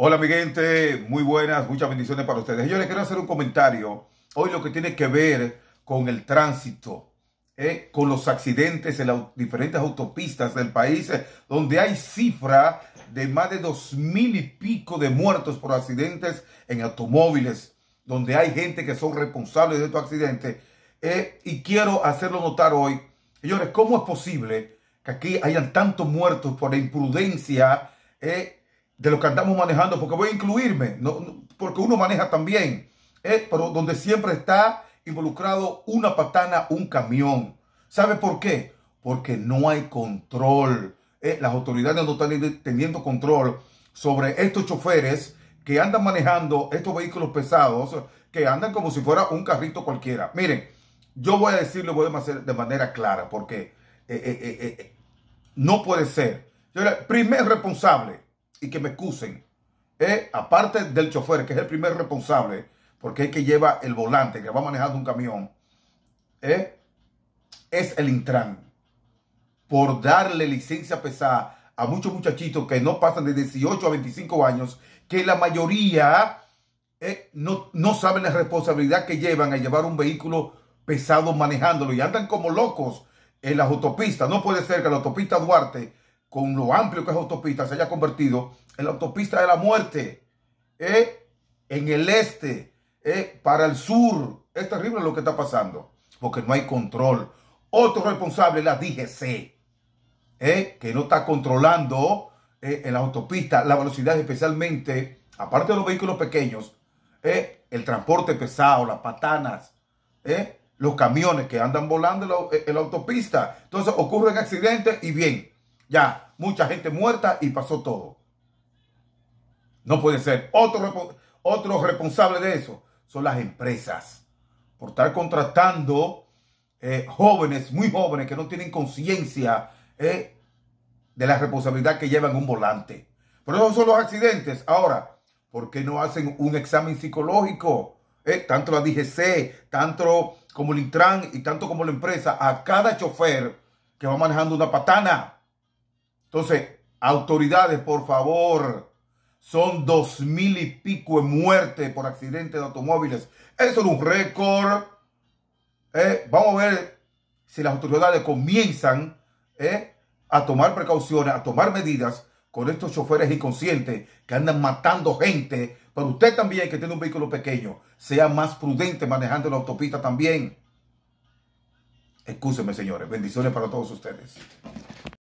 Hola mi gente, muy buenas, muchas bendiciones para ustedes. Yo les quiero hacer un comentario hoy lo que tiene que ver con el tránsito, ¿eh? con los accidentes en las diferentes autopistas del país, eh, donde hay cifra de más de dos mil y pico de muertos por accidentes en automóviles, donde hay gente que son responsables de estos accidentes. ¿eh? y quiero hacerlo notar hoy, señores, ¿cómo es posible que aquí hayan tantos muertos por la imprudencia? de los que andamos manejando, porque voy a incluirme, porque uno maneja también, eh, pero donde siempre está involucrado una patana, un camión. ¿Sabe por qué? Porque no hay control. Eh, las autoridades no están teniendo control sobre estos choferes que andan manejando estos vehículos pesados, que andan como si fuera un carrito cualquiera. Miren, yo voy a decirlo voy a hacer de manera clara, porque eh, no puede ser. Yo el primer responsable y que me excusen. Eh, aparte del chofer, que es el primer responsable, porque es el que lleva el volante, que va manejando un camión, eh, es el Intran. Por darle licencia pesada a muchos muchachitos que no pasan de 18 a 25 años, que la mayoría eh, no, saben la responsabilidad que llevan a llevar un vehículo pesado manejándolo y andan como locos en las autopistas. No puede ser que la autopista Duarte con lo amplio que es autopista, se haya convertido en la autopista de la muerte, ¿eh? en el este, ¿eh? para el sur. Es terrible lo que está pasando, porque no hay control. Otro responsable es la DGC, ¿eh? que no está controlando en la autopista la velocidad, especialmente, aparte de los vehículos pequeños, el transporte pesado, las patanas, los camiones que andan volando en la autopista. Entonces ocurren accidentes y bien ya, mucha gente muerta y pasó todo. No puede ser. Otro, otro responsable de eso son las empresas. Por estar contratando eh, jóvenes, muy jóvenes, que no tienen conciencia eh, de la responsabilidad que llevan un volante. Pero eso son los accidentes. Ahora, ¿por qué no hacen un examen psicológico? Eh, tanto la DGC, tanto como el Intran y tanto como la empresa, a cada chofer que va manejando una patana. Entonces, autoridades, por favor, son dos mil y pico de muertes por accidentes de automóviles. Eso es un récord. Eh, vamos a ver si las autoridades comienzan eh, a tomar precauciones, a tomar medidas con estos choferes inconscientes que andan matando gente. Pero usted también que tiene un vehículo pequeño, sea más prudente manejando la autopista también. Excúsenme, señores. Bendiciones para todos ustedes.